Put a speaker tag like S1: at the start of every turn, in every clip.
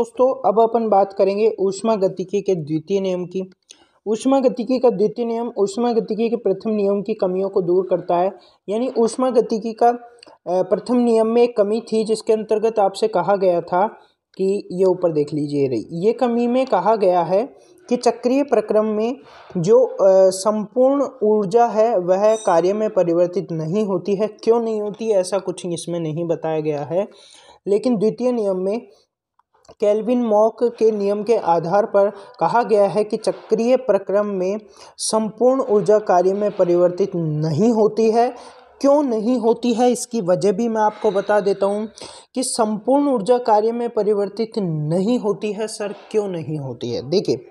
S1: दोस्तों अब अपन बात करेंगे ऊष्मा गतिकी के द्वितीय नियम की ऊष्मा गतिकी का द्वितीय नियम ऊष्मा गतिकी के प्रथम नियम की कमियों को दूर करता है यानी ऊष्मा गतिकी का प्रथम नियम में एक कमी थी जिसके अंतर्गत आपसे कहा गया था कि ये ऊपर देख लीजिए रही ये कमी में कहा गया है कि चक्रीय प्रक्रम में जो संपूर्ण ऊर्जा है वह कार्य में परिवर्तित नहीं होती है क्यों नहीं होती ऐसा कुछ इसमें नहीं बताया गया है लेकिन द्वितीय नियम में कैल्विन मॉक के नियम के आधार पर कहा गया है कि चक्रीय प्रक्रम में संपूर्ण ऊर्जा कार्य में परिवर्तित नहीं होती है क्यों नहीं होती है इसकी वजह भी मैं आपको बता देता हूँ कि संपूर्ण ऊर्जा कार्य में परिवर्तित नहीं होती है सर क्यों नहीं होती है देखिए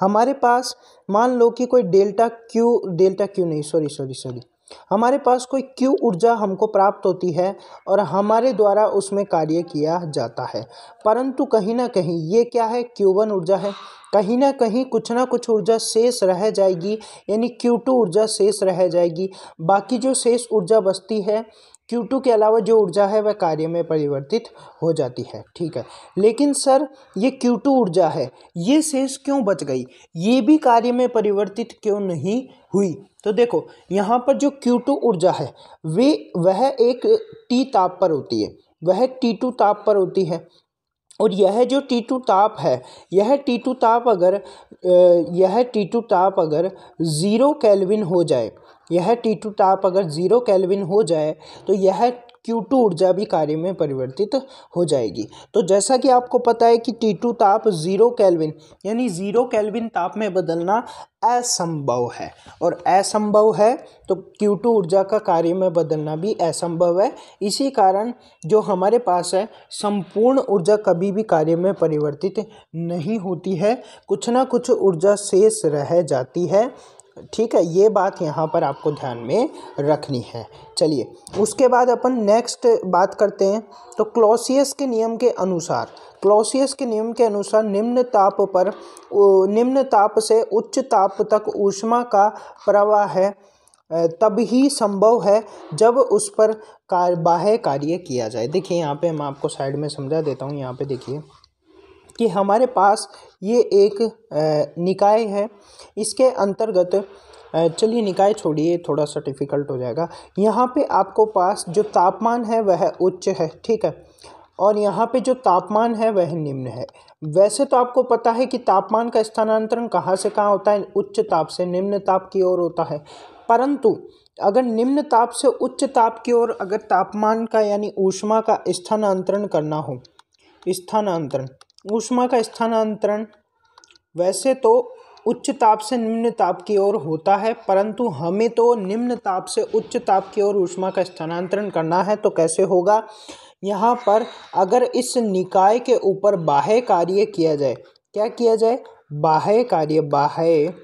S1: हमारे पास मान लो कि कोई डेल्टा क्यू डेल्टा क्यू नहीं सॉरी सॉरी सॉरी हमारे पास कोई क्यू ऊर्जा हमको प्राप्त होती है और हमारे द्वारा उसमें कार्य किया जाता है परंतु कहीं ना कहीं ये क्या है क्यू वन ऊर्जा है कहीं ना कहीं कुछ ना कुछ ऊर्जा शेष रह जाएगी यानी क्यू टू ऊर्जा शेष रह जाएगी बाकी जो शेष ऊर्जा बचती है Q2 के अलावा जो ऊर्जा है वह कार्य में परिवर्तित हो जाती है ठीक है लेकिन सर ये Q2 ऊर्जा है ये शेष क्यों बच गई ये भी कार्य में परिवर्तित क्यों नहीं हुई तो देखो यहाँ पर जो Q2 ऊर्जा है वे वह एक T ताप पर होती है वह T2 ताप पर होती है और यह जो टी टू ताप है यह टी टू ताप अगर यह टी टू ताप अगर ज़ीरो कैलविन हो जाए यह T2 ताप अगर ज़ीरो कैलविन हो जाए तो यह Q2 ऊर्जा भी कार्य में परिवर्तित हो जाएगी तो जैसा कि आपको पता है कि T2 ताप जीरो कैलविन यानी जीरो कैलविन ताप में बदलना असंभव है और असंभव है तो Q2 ऊर्जा का कार्य में बदलना भी असंभव है इसी कारण जो हमारे पास है संपूर्ण ऊर्जा कभी भी कार्य में परिवर्तित नहीं होती है कुछ ना कुछ ऊर्जा शेष रह जाती है ठीक है ये बात यहाँ पर आपको ध्यान में रखनी है चलिए उसके बाद अपन नेक्स्ट बात करते हैं तो क्लॉसियस के नियम के अनुसार क्लॉसियस के नियम के अनुसार निम्न ताप पर निम्न ताप से उच्च ताप तक ऊष्मा का प्रवाह है तब ही संभव है जब उस पर कार बाह्य कार्य किया जाए देखिए यहाँ पे मैं आपको साइड में समझा देता हूँ यहाँ पे देखिए कि हमारे पास ये एक निकाय है इसके अंतर्गत चलिए निकाय छोड़िए थोड़ा सा डिफ़िकल्ट हो जाएगा यहाँ पे आपको पास जो तापमान है वह उच्च है ठीक है और यहाँ पे जो तापमान है वह निम्न है वैसे तो आपको पता है कि तापमान का स्थानांतरण कहाँ से कहाँ होता है उच्च ताप से निम्न ताप की ओर होता है परंतु अगर निम्न ताप से उच्च ताप की ओर अगर तापमान का यानी ऊष्मा का स्थानांतरण करना हो स्थानांतरण ऊष्मा का स्थानांतरण वैसे तो उच्च ताप से निम्न ताप की ओर होता है परंतु हमें तो निम्न ताप से उच्च ताप की ओर ऊष्मा का स्थानांतरण करना है तो कैसे होगा यहाँ पर अगर इस निकाय के ऊपर बाह्य कार्य किया जाए क्या किया जाए बाह्य कार्य बाह्य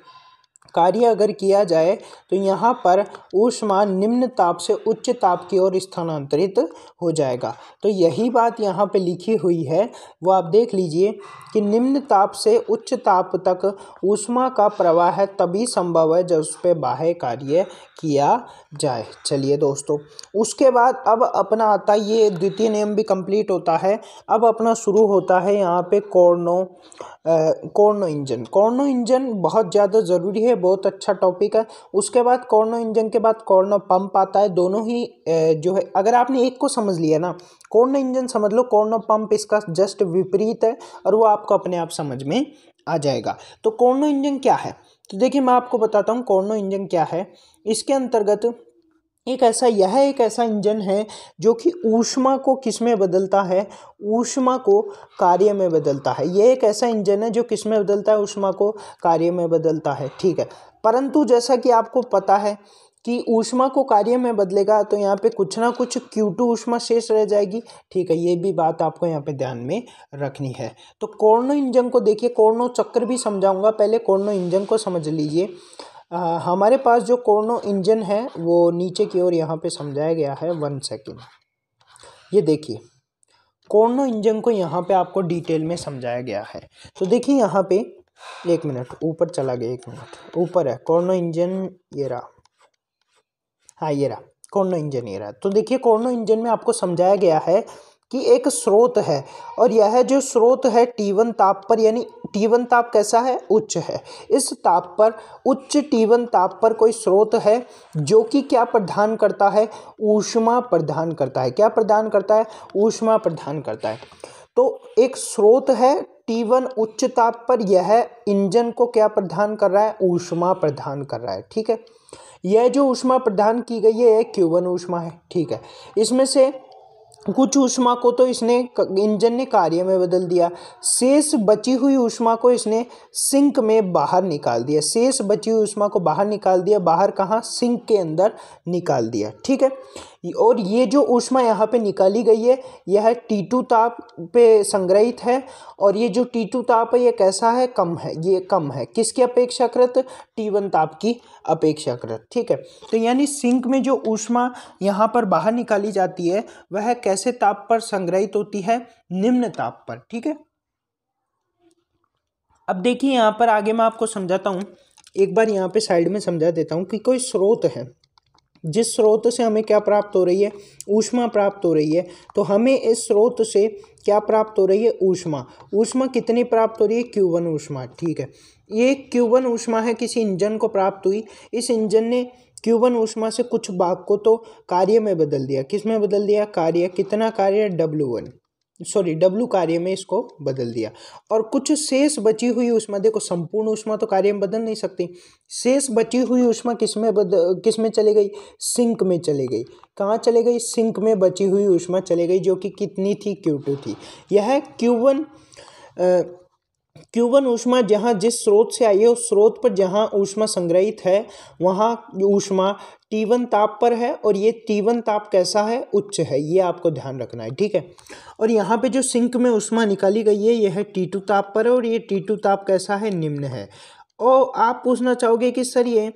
S1: कार्य अगर किया जाए तो यहाँ पर ऊष्मा निम्न ताप से उच्च ताप की ओर स्थानांतरित हो जाएगा तो यही बात यहाँ पे लिखी हुई है वो आप देख लीजिए कि निम्न ताप से उच्च ताप तक ऊष्मा का प्रवाह तभी संभव है जब उस पर बाह्य कार्य किया जाए चलिए दोस्तों उसके बाद अब अपना आता ये द्वितीय नियम भी कंप्लीट होता है अब अपना शुरू होता है यहाँ पे Carnot Carnot engine Carnot engine बहुत ज़्यादा ज़रूरी है बहुत अच्छा टॉपिक है उसके बाद कोर्नो इंजन के बाद कोर्नो पंप आता है दोनों ही जो है अगर आपने एक को समझ लिया ना कोर्न इंजन समझ लो कोर्न पंप इसका जस्ट विपरीत है और वो आपको अपने आप समझ में आ जाएगा तो कोर्न इंजन क्या है तो देखिए मैं आपको बताता हूँ कोर्नो इंजन क्या है इसके अंतर्गत एक ऐसा यह एक ऐसा इंजन है जो कि ऊष्मा को किस में बदलता है ऊष्मा को कार्य में बदलता है यह एक ऐसा इंजन है जो किस में बदलता है ऊष्मा को कार्य में बदलता है ठीक है परंतु जैसा कि आपको पता है कि ऊष्मा को कार्य में बदलेगा तो यहाँ पे कुछ ना कुछ क्यू टू ऊष्मा शेष रह जाएगी ठीक है ये भी बात आपको यहाँ पे ध्यान में रखनी है तो कोर्णो इंजन को देखिए कोर्णो चक्र भी समझाऊंगा पहले कोर्णो इंजन को समझ लीजिए हमारे पास जो कोर्णो इंजन है वो नीचे की ओर यहाँ पे समझाया गया है वन सेकेंड ये देखिए कोर्नो इंजन को यहाँ पर आपको डिटेल में समझाया गया है तो देखिए यहाँ पर एक मिनट ऊपर चला गया एक मिनट ऊपर है कोर्नो इंजन ये रहा हाँ ये रहा कोर्नो इंजन ये रहा तो देखिए कोर्नो इंजन में आपको समझाया गया है कि एक स्रोत है और यह जो स्रोत है टीवन ताप पर यानी टीवन ताप कैसा है उच्च है इस ताप पर उच्च टीवन ताप पर कोई स्रोत है जो कि क्या प्रदान करता है ऊष्मा प्रदान करता है क्या प्रदान करता है ऊष्मा प्रदान करता है तो एक स्रोत है टीवन उच्च ताप पर यह इंजन को क्या प्रदान कर रहा है ऊष्मा प्रदान कर रहा है ठीक है यह जो ऊष्मा प्रदान की गई है यह क्यूबन ऊष्मा है ठीक है इसमें से कुछ ऊष्मा को तो इसने इंजन ने कार्य में बदल दिया शेष बची हुई ऊष्मा को इसने सिंक में बाहर निकाल दिया शेष बची हुई ऊष्मा को बाहर निकाल दिया बाहर कहाँ सिंक के अंदर निकाल दिया ठीक है और ये जो ऊष्मा यहाँ पे निकाली गई है यह टी टू ताप पे संग्रहित है और ये जो टी टू ताप है ये कैसा है कम है ये कम है किसकी अपेक्षाकृत टी वन ताप की अपेक्षाकृत ठीक है तो यानी सिंक में जो ऊष्मा यहाँ पर बाहर निकाली जाती है वह कैसे ताप पर संग्रहित होती है निम्न ताप पर ठीक है अब देखिए यहाँ पर आगे मैं आपको समझाता हूँ एक बार यहाँ पे साइड में समझा देता हूँ कि कोई स्रोत है जिस स्रोत से हमें क्या प्राप्त हो रही है ऊष्मा प्राप्त हो रही है तो हमें इस स्रोत से क्या प्राप्त हो रही है ऊष्मा ऊष्मा कितनी प्राप्त हो रही है क्यूबन ऊष्मा ठीक है ये क्यूबन ऊष्मा है किसी इंजन को प्राप्त हुई इस इंजन ने क्यूबन ऊष्मा से कुछ भाग को तो कार्य में बदल दिया किस में बदल दिया कार्य कितना कार्य डब्ल्यू वन सॉरी डब्लू कार्य में इसको बदल दिया और कुछ शेष बची हुई उष्मा देखो संपूर्ण उष्मा तो कार्य में बदल नहीं सकती शेष बची हुई उष्मा किस में बद किस में चले गई सिंक में चले गई कहाँ चले गई सिंक में बची हुई उष्मा चले गई जो कि कितनी थी क्यू टू थी यह क्यू वन क्यूबन ऊष्मा जहाँ जिस स्रोत से आई है उस स्रोत पर जहाँ ऊष्मा संग्रहित है वहाँ ऊष्मा टीवन ताप पर है और ये टीवन ताप कैसा है उच्च है ये आपको ध्यान रखना है ठीक है और यहाँ पे जो सिंक में ऊष्मा निकाली गई है यह टी टू ताप पर है और ये टी टू ताप कैसा है निम्न है और आप पूछना चाहोगे कि सर ये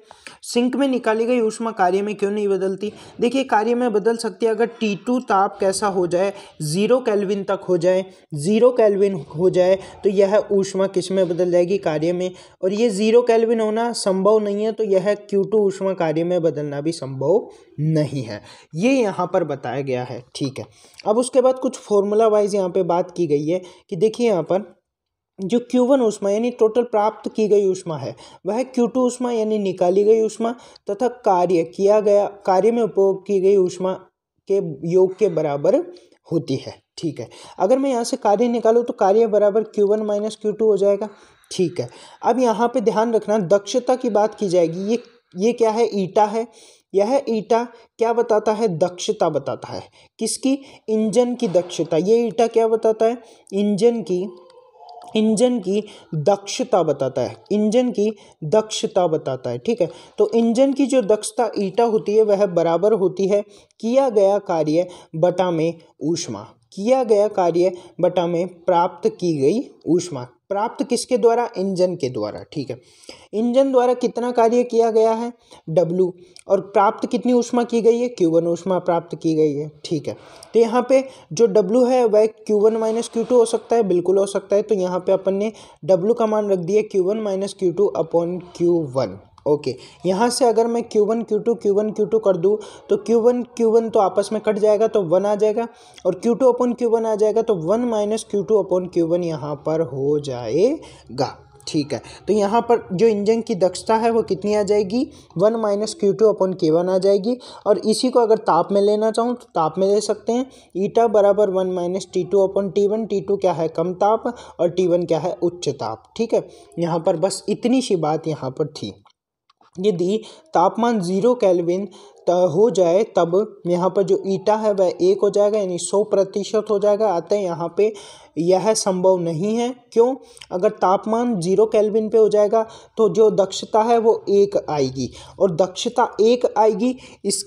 S1: सिंक में निकाली गई ऊष्मा कार्य में क्यों नहीं बदलती देखिए कार्य में बदल सकती है अगर टी टू ताप कैसा हो जाए ज़ीरो कैलविन तक हो जाए ज़ीरो कैलविन हो जाए तो यह ऊष्मा किस में बदल जाएगी कार्य में और ये ज़ीरो कैलविन होना संभव नहीं है तो यह क्यू टू ऊष्मा कार्य में बदलना भी संभव नहीं है ये यहाँ पर बताया गया है ठीक है अब उसके बाद कुछ फॉर्मूला वाइज यहाँ पर बात की गई है कि देखिए यहाँ पर जो Q1 ऊष्मा यानी टोटल प्राप्त की गई ऊष्मा है वह Q2 ऊष्मा यानी निकाली गई ऊष्मा तथा कार्य किया गया कार्य में उपयोग की गई ऊष्मा के योग के बराबर होती है ठीक है अगर मैं यहाँ से कार्य निकालूँ तो कार्य बराबर Q one minus Q two हो जाएगा ठीक है अब यहाँ पे ध्यान रखना दक्षता की बात की जाएगी ये ये क्या है ईटा है यह ईटा क्या बताता है दक्षता बताता है किसकी इंजन की दक्षता ये ईटा क्या बताता है इंजन की इंजन की दक्षता बताता है इंजन की दक्षता बताता है ठीक है तो इंजन की जो दक्षता ईटा होती है वह बराबर होती है किया गया कार्य बटा में ऊष्मा किया गया कार्य बटा में प्राप्त की गई ऊष्मा प्राप्त किसके द्वारा इंजन के द्वारा ठीक है इंजन द्वारा कितना कार्य किया गया है डब्लू और प्राप्त कितनी ऊष्मा की गई है क्यू वन ऊष्मा प्राप्त की गई है ठीक है तो यहाँ पे जो डब्लू है वह Q one minus Q two हो सकता है बिल्कुल हो सकता है तो यहाँ पे अपन ने डब्लू का मान रख दिया Q one minus Q two upon Q one okay okay. यहाँ से अगर मैं Q one Q two Q one Q two कर दूँ तो क्यू वन क्यू वन तो आपस में कट जाएगा तो वन आ जाएगा और Q two upon Q one आ जाएगा तो one minus Q two upon Q one यहाँ पर हो जाएगा ठीक है तो यहाँ पर जो इंजन की दक्षता है वो कितनी आ जाएगी one minus Q two upon के वन आ जाएगी और इसी को अगर ताप में लेना चाहूँ तो ताप में ले सकते हैं ईटा बराबर one minus T two upon T one T two क्या है कम ताप और टी वन क्या है उच्च ताप ठीक है यहाँ पर बस इतनी सी बात यहाँ पर थी यदि तापमान ज़ीरो कैलविन हो जाए तब यहाँ पर जो ईटा है वह एक हो जाएगा यानी सौ प्रतिशत हो जाएगा अतः यहाँ पे यह संभव नहीं है क्यों अगर तापमान जीरो कैलविन पे हो जाएगा तो जो दक्षता है वो एक आएगी और दक्षता एक आएगी इस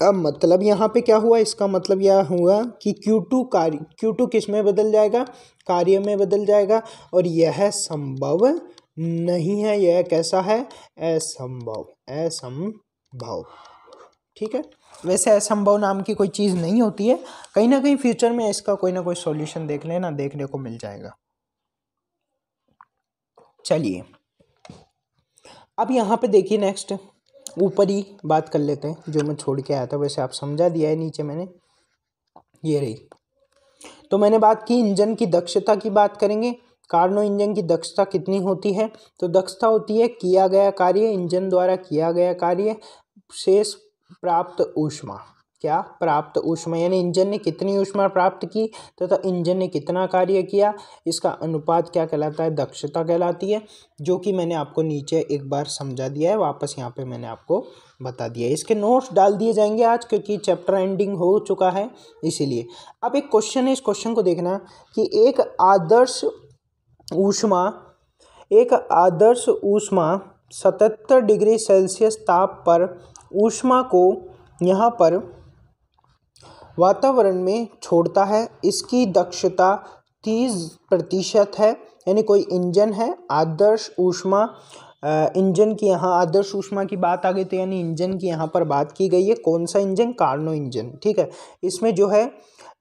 S1: का मतलब यहाँ पे क्या हुआ इसका मतलब यह हुआ कि Q2 कार्य Q2 किस में बदल जाएगा कार्य में बदल जाएगा और यह संभव नहीं है यह कैसा है असंभव असंभव ठीक है वैसे असंभव नाम की कोई चीज़ नहीं होती है कहीं ना कहीं फ्यूचर में इसका कोई ना कोई सॉल्यूशन देख लेना देखने को मिल जाएगा चलिए अब यहाँ पे देखिए नेक्स्ट ऊपर ही बात कर लेते हैं जो मैं छोड़ के आया था वैसे आप समझा दिया है नीचे मैंने ये रही तो मैंने बात की इंजन की दक्षता की बात करेंगे कार्नो इंजन की दक्षता कितनी होती है तो दक्षता होती है किया गया कार्य इंजन द्वारा किया गया कार्य शेष प्राप्त ऊष्मा क्या प्राप्त ऊष्मा यानी इंजन ने कितनी ऊष्मा प्राप्त की तथा तो इंजन ने कितना कार्य किया इसका अनुपात क्या कहलाता है दक्षता कहलाती है जो कि मैंने आपको नीचे एक बार समझा दिया है वापस यहाँ पे मैंने आपको बता दिया इसके नोट्स डाल दिए जाएंगे आज क्योंकि चैप्टर एंडिंग हो चुका है इसीलिए अब एक क्वेश्चन है इस क्वेश्चन को देखना कि एक आदर्श ऊष्मा एक आदर्श ऊष्मा सतहत्तर डिग्री सेल्सियस ताप पर ऊष्मा को यहाँ पर वातावरण में छोड़ता है इसकी दक्षता तीस प्रतिशत है यानी कोई इंजन है आदर्श ऊष्मा इंजन की यहाँ आदर्श ऊष्मा की बात आ गई तो यानी इंजन की यहाँ पर बात की गई है कौन सा इंजन कार्नो इंजन ठीक है इसमें जो है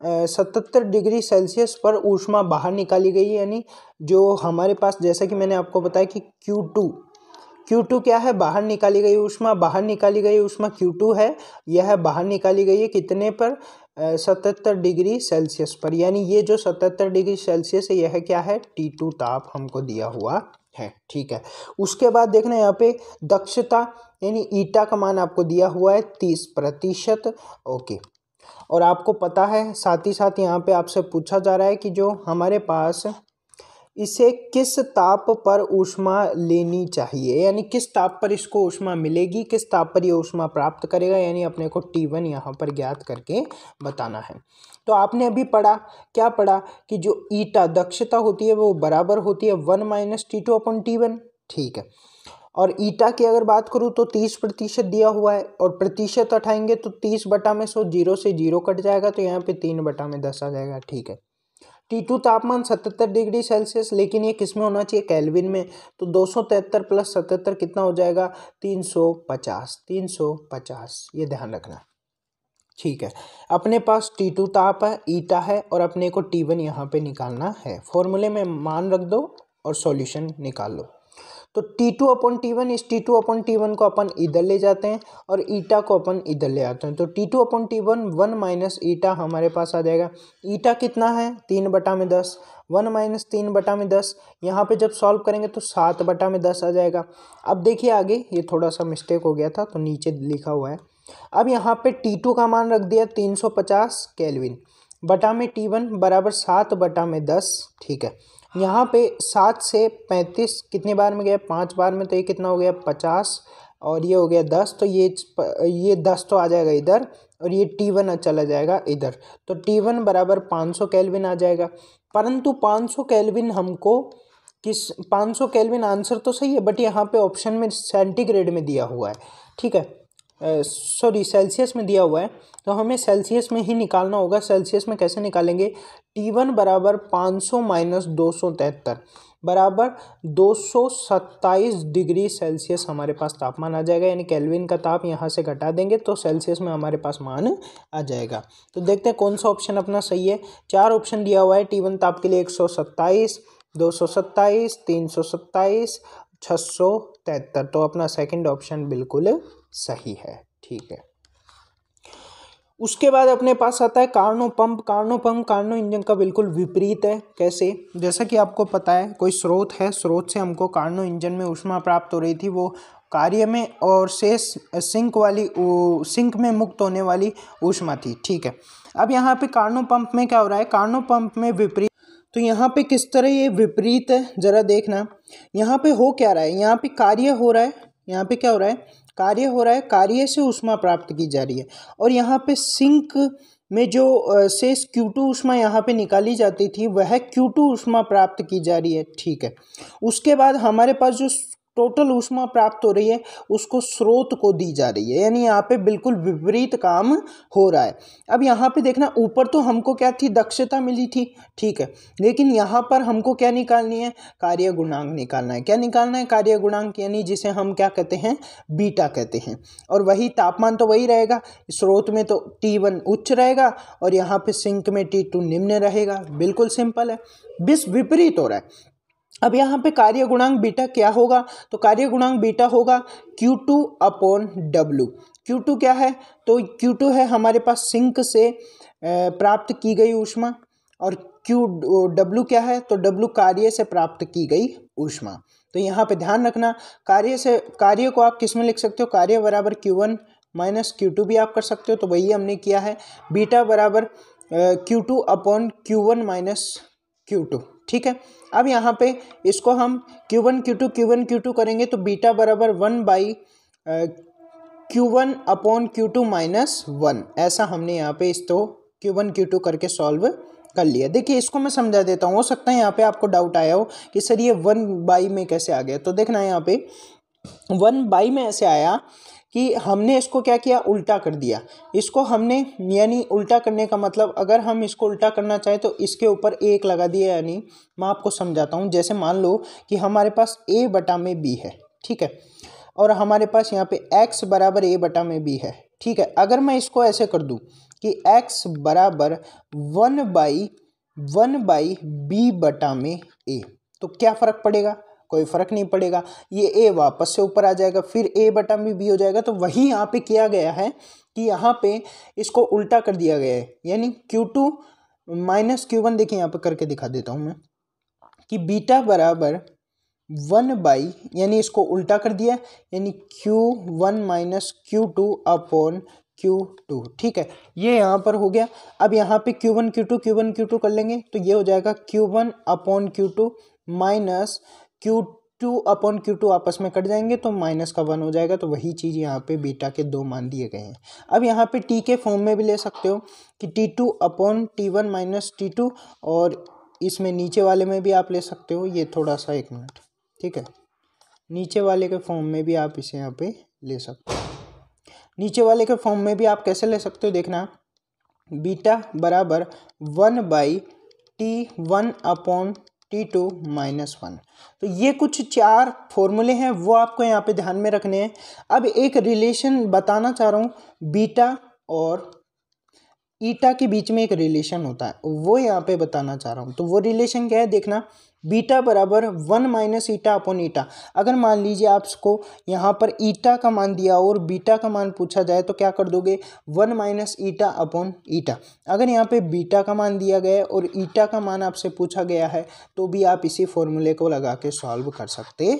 S1: सतहत्तर डिग्री सेल्सियस पर ऊष्मा बाहर निकाली गई है यानी जो हमारे पास जैसा कि मैंने आपको बताया कि क्यू टू क्यू टू क्या है बाहर निकाली गई ऊष्मा बाहर निकाली गई ऊष्मा क्यू टू है यह बाहर निकाली गई है कितने पर सतहत्तर डिग्री सेल्सियस पर यानी ये जो सतहत्तर डिग्री सेल्सियस है यह क्या है टी टू ताप हमको दिया हुआ है ठीक है उसके बाद देखना यहाँ पे दक्षता यानी ईटा का मान आपको दिया हुआ है तीस प्रतिशत ओके और आपको पता है साथ ही साथ यहाँ पे आपसे पूछा जा रहा है कि जो हमारे पास इसे किस ताप पर ऊष्मा लेनी चाहिए यानी किस ताप पर इसको ऊष्मा मिलेगी किस ताप पर ये ऊष्मा प्राप्त करेगा यानी अपने को टी वन यहाँ पर ज्ञात करके बताना है तो आपने अभी पढ़ा क्या पढ़ा कि जो ईटा दक्षता होती है वो बराबर होती है one minus T two upon T one ठीक है और ईटा की अगर बात करूँ तो तीस प्रतिशत दिया हुआ है और प्रतिशत हटाएंगे तो तीस बटा में सो जीरो से जीरो कट जाएगा तो यहाँ पे तीन बटा में दस आ जाएगा ठीक है टी टू तापमान सतहत्तर डिग्री सेल्सियस लेकिन ये किस में होना चाहिए कैलविन में तो दो सौ तिहत्तर प्लस सतहत्तर कितना हो जाएगा तीन सौ पचास तीन सौ पचास ये ध्यान रखना ठीक है अपने पास टी टू ताप है ईटा है और अपने को टी वन यहाँ पर निकालना है फॉर्मूले में मान रख दो और सॉल्यूशन निकाल लो तो T two upon T one इस T two upon T one को अपन इधर ले जाते हैं और ईटा को अपन इधर ले आते हैं तो T two upon T one one minus eta हमारे पास आ जाएगा ईटा कितना है तीन बटा में दस वन माइनस तीन बटा में दस यहाँ पे जब सॉल्व करेंगे तो सात बटा में दस आ जाएगा अब देखिए आगे ये थोड़ा सा मिस्टेक हो गया था तो नीचे लिखा हुआ है अब यहाँ पर टी टू का मान रख दिया तीन सौ पचास केल्विन बटा में टी वन बराबर सात बटा में दस ठीक है यहाँ पे सात से पैंतीस कितनी बार में गया पाँच बार में तो ये कितना हो गया पचास और ये हो गया दस तो ये ये दस तो आ जाएगा इधर और ये टी वन चला जाएगा इधर तो टी वन बराबर पाँच सौ कैलविन आ जाएगा परंतु पाँच सौ कैलविन हमको किस पाँच सौ कैलविन आंसर तो सही है बट यहाँ पे ऑप्शन में सेंटीग्रेड में दिया हुआ है ठीक है सॉरी सेल्सियस में दिया हुआ है तो हमें सेल्सियस में ही निकालना होगा सेल्सियस में कैसे निकालेंगे टी वन बराबर पाँच सौ माइनस दो सौ तिहत्तर बराबर दो सौ सत्ताईस डिग्री सेल्सियस हमारे पास तापमान आ जाएगा यानी कैलविन का ताप यहाँ से घटा देंगे तो सेल्सियस में हमारे पास मान आ जाएगा तो देखते हैं कौन सा ऑप्शन अपना सही है चार ऑप्शन दिया हुआ है टी वन ताप के लिए एक सौ सत्ताईस दो सौ सत्ताईस तीन सौ सत्ताईस छः तो अपना सेकंड ऑप्शन बिल्कुल सही है ठीक है उसके बाद अपने पास आता है Carnot pump Carnot pump Carnot engine का बिल्कुल विपरीत है कैसे जैसा कि आपको पता है कोई स्रोत है स्रोत से हमको कार्नो इंजन में उष्मा प्राप्त हो रही थी वो कार्य में और से सिंक वाली सिंक में मुक्त होने वाली ऊष्मा थी ठीक है अब यहाँ पे कार्नो पंप में क्या हो रहा है कार्नो पंप में विपरीत तो यहाँ पे किस तरह ये विपरीत है ज़रा देखना यहाँ पे हो क्या रहा है यहाँ पे कार्य हो रहा है यहाँ पे क्या हो रहा है कार्य हो रहा है कार्य से उष्मा प्राप्त की जा रही है और यहाँ पे सिंक में जो शेष क्यू टू उष्मा यहाँ पे निकाली जाती थी वह क्यू टू उष्मा प्राप्त की जा रही है ठीक है उसके बाद हमारे पास जो टोटल ऊष्मा प्राप्त हो रही है उसको स्रोत को दी जा रही है यानी यहाँ पे बिल्कुल विपरीत काम हो रहा है अब यहाँ पे देखना ऊपर तो हमको क्या थी दक्षता मिली थी ठीक है लेकिन यहाँ पर हमको क्या निकालनी है कार्य गुणांक निकालना है क्या निकालना है कार्य गुणांक यानी जिसे हम क्या कहते हैं बीटा कहते हैं और वही तापमान तो वही रहेगा स्रोत में तो टी वन उच्च रहेगा और यहाँ पे सिंक में टी टू निम्न रहेगा बिल्कुल सिंपल है बिस विपरीत हो रहा है अब यहाँ पे कार्य गुणांक बीटा क्या होगा तो कार्य गुणांक बीटा होगा Q two upon W Q two क्या है तो क्यू टू है हमारे पास सिंक से प्राप्त की गई ऊष्मा और क्यू डब्लू क्या है तो डब्लू कार्य से प्राप्त की गई ऊष्मा तो यहाँ पे ध्यान रखना कार्य से कार्य को आप किस में लिख सकते हो कार्य बराबर Q one minus Q two भी आप कर सकते हो तो वही हमने किया है बीटा बराबर Q two upon Q one minus Q two ठीक है अब यहाँ पे इसको हम Q1 Q2 Q1 Q2, करेंगे तो बीटा बराबर one by Q one upon Q two minus one ऐसा हमने यहाँ पे इसको क्यू वन क्यू टू करके सॉल्व कर लिया देखिए इसको मैं समझा देता हूँ हो सकता है यहाँ पे आपको डाउट आया हो कि सर ये वन बाई में कैसे आ गया तो देखना है यहाँ पे वन बाई में ऐसे आया कि हमने इसको क्या किया उल्टा कर दिया इसको हमने यानी उल्टा करने का मतलब अगर हम इसको उल्टा करना चाहें तो इसके ऊपर एक लगा दिया यानी मैं आपको समझाता हूँ जैसे मान लो कि हमारे पास ए बटा में बी है ठीक है और हमारे पास यहाँ पे एक्स बराबर ए बटा में बी है ठीक है अगर मैं इसको ऐसे कर दूँ कि एक्स बराबर one by one by B बटा में ए तो क्या फ़र्क पड़ेगा कोई फ़र्क नहीं पड़ेगा ये ए वापस से ऊपर आ जाएगा फिर ए बटा भी बी हो जाएगा तो वही यहाँ पे किया गया है कि यहाँ पे इसको उल्टा कर दिया गया है यानी Q two minus Q one देखिए यहाँ पे करके दिखा देता हूँ मैं कि बीटा बराबर वन बाई यानी इसको उल्टा कर दिया यानी Q one minus Q two upon Q two ठीक है ये यहाँ पर हो गया अब यहाँ पे Q one Q two Q one Q two कर लेंगे तो ये हो जाएगा Q one upon Q two minus Q two upon Q two आपस में कट जाएंगे तो माइनस का वन हो जाएगा तो वही चीज़ यहाँ पे बीटा के दो मान दिए गए हैं अब यहाँ पे टी के फॉर्म में भी ले सकते हो कि T two upon T one minus T two और इसमें नीचे वाले में भी आप ले सकते हो ये थोड़ा सा एक मिनट ठीक है नीचे वाले के फॉर्म में भी आप इसे यहाँ पे ले सकते हो नीचे वाले के फॉर्म में भी आप कैसे ले सकते हो देखना बीटा बराबर one by T one upon T two minus one तो ये कुछ चार फॉर्मूले हैं वो आपको यहाँ पे ध्यान में रखने हैं अब एक रिलेशन बताना चाह रहा हूँ बीटा और ईटा के बीच में एक रिलेशन होता है वो यहाँ पे बताना चाह रहा हूँ तो वो रिलेशन क्या है देखना बीटा बराबर one minus eta upon eta अगर मान लीजिए आपको यहाँ पर ईटा का मान दिया और बीटा का मान पूछा जाए तो क्या कर दोगे one minus eta upon eta अगर यहाँ पे बीटा का मान दिया गया है और ईटा का मान आपसे पूछा गया है तो भी आप इसी फॉर्मूले को लगा के सॉल्व कर सकते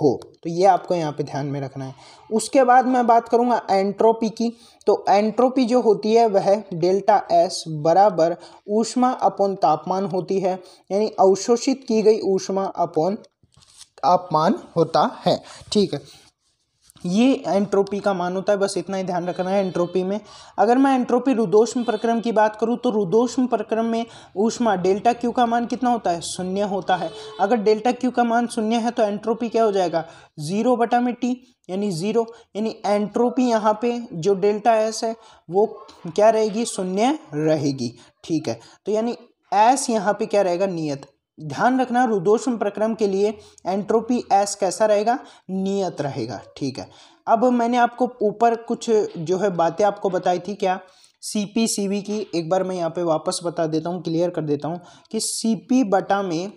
S1: हो तो ये आपको यहाँ पे ध्यान में रखना है उसके बाद मैं बात करूँगा एंट्रोपी की तो एंट्रोपी जो होती है वह डेल्टा एस बराबर ऊष्मा अपॉन तापमान होती है यानी अवशोषित की गई ऊष्मा अपोन तापमान होता है ठीक है ये एंट्रोपी का मान होता है बस इतना ही ध्यान रखना है एंट्रोपी में अगर मैं एंट्रोपी रुदोष्म प्रक्रम की बात करूँ तो रुदोष्म प्रक्रम में ऊष्मा डेल्टा क्यू का मान कितना होता है शून्य होता है अगर डेल्टा क्यू का मान शून्य है तो एंट्रोपी क्या हो जाएगा जीरो बटा में टी यानी ज़ीरो यानी एंट्रोपी यहाँ पे जो डेल्टा एस है वो क्या रहेगी शून्य रहेगी ठीक है तो यानी एस यहाँ पे क्या रहेगा नियत ध्यान रखना रुदोषम प्रक्रम के लिए एंट्रोपी एस कैसा रहेगा नियत रहेगा ठीक है अब मैंने आपको ऊपर कुछ जो है बातें आपको बताई थी क्या सी पी सी वी की एक बार मैं यहाँ पे वापस बता देता हूँ क्लियर कर देता हूँ कि सी पी बटा में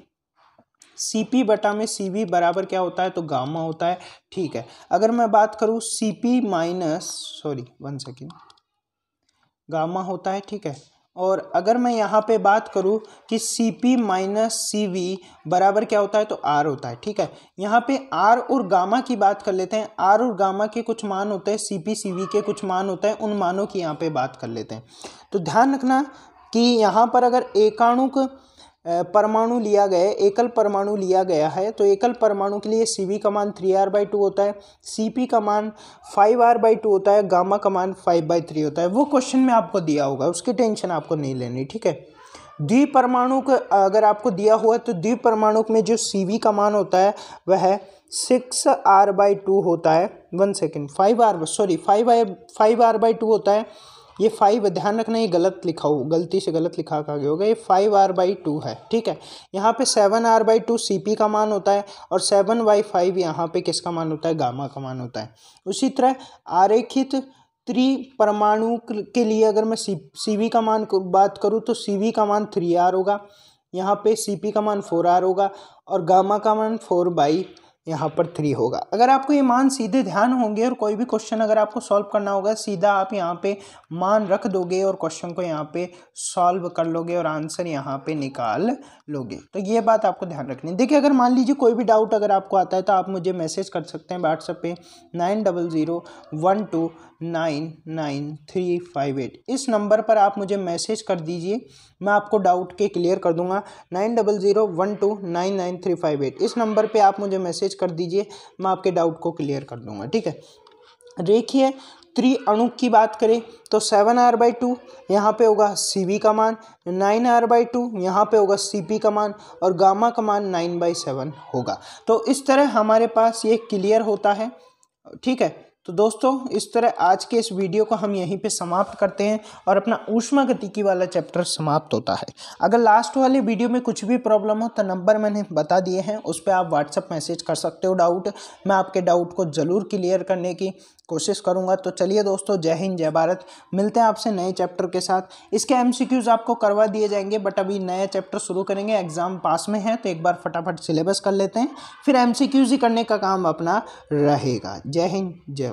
S1: सी पी बटा में सी वी बराबर क्या होता है तो गामा होता है ठीक है अगर मैं बात करूँ C P minus sorry one second gamma होता है ठीक है और अगर मैं यहाँ पे बात करूँ कि C P minus C V बराबर क्या होता है तो आर होता है ठीक है यहाँ पे आर और गामा की बात कर लेते हैं आर और गामा के कुछ मान होते हैं सी पी सी वी के कुछ मान होते हैं उन मानों की यहाँ पे बात कर लेते हैं तो ध्यान रखना कि यहाँ पर अगर एकाणुक परमाणु लिया गया है एकल परमाणु लिया गया है तो एकल परमाणु के लिए सी का मान थ्री आर बाई टू होता है सी का मान फाइव आर बाई टू होता है गामा का मान फाइव बाई थ्री होता है वो क्वेश्चन में आपको दिया होगा उसकी टेंशन आपको नहीं लेनी ठीक है द्वि परमाणु अगर आपको दिया हुआ तो द्वि परमाणु में जो सी का मान होता है वह है सिक्स आर बाई टू होता है one second five R sorry five I five R by two होता है ये फाइव ध्यान रखना ये गलत लिखा हो गलती से गलत लिखा का गया होगा ये फाइव आर बाई टू है ठीक है यहाँ पे seven R by two C P का मान होता है और सेवन बाई फाइव यहाँ पे किसका मान होता है गामा का मान होता है उसी तरह आरेखित त्रि परमाणु के लिए अगर मैं सी सी वी का मान बात करूँ तो सी वी का मान थ्री आर होगा यहाँ पे सी पी का मान फोर आर होगा और गामा का मान फोर बाई यहाँ पर थ्री होगा अगर आपको ये मान सीधे ध्यान होंगे और कोई भी क्वेश्चन अगर आपको सॉल्व करना होगा सीधा आप यहाँ पे मान रख दोगे और क्वेश्चन को यहाँ पे सॉल्व कर लोगे और आंसर यहाँ पे निकाल लोगे तो ये बात आपको ध्यान रखनी है देखिए अगर मान लीजिए कोई भी डाउट अगर आपको आता है तो आप मुझे मैसेज कर सकते हैं व्हाट्सएप पर nine double zero one two nine nine three five eight इस नंबर पर आप मुझे मैसेज कर दीजिए मैं आपको डाउट के क्लियर कर दूंगा nine double zero one two nine nine three five eight इस नंबर पर आप मुझे मैसेज मैसेज कर दीजिए मैं आपके डाउट को क्लियर कर दूंगा ठीक है देखिए त्रि अणु की बात करें तो सेवन आर बाई टू यहाँ पर होगा सी बी का मान नाइन आर बाई टू यहाँ पर होगा सी पी का मान और गामा का मान नाइन बाई सेवन होगा तो इस तरह हमारे पास ये क्लियर होता है ठीक है तो दोस्तों इस तरह आज के इस वीडियो को हम यहीं पे समाप्त करते हैं और अपना ऊष्मा गतिकी वाला चैप्टर समाप्त होता है अगर लास्ट वाले वीडियो में कुछ भी प्रॉब्लम हो तो नंबर मैंने बता दिए हैं उस पर आप व्हाट्सअप मैसेज कर सकते हो डाउट मैं आपके डाउट को ज़रूर क्लियर करने की कोशिश करूंगा तो चलिए दोस्तों जय हिंद जय भारत मिलते हैं आपसे नए चैप्टर के साथ इसके एम आपको करवा दिए जाएंगे बट अभी नया चैप्टर शुरू करेंगे एग्ज़ाम पास में है तो एक बार फटाफट सिलेबस कर लेते हैं फिर एम ही करने का काम अपना रहेगा जय हिंद जय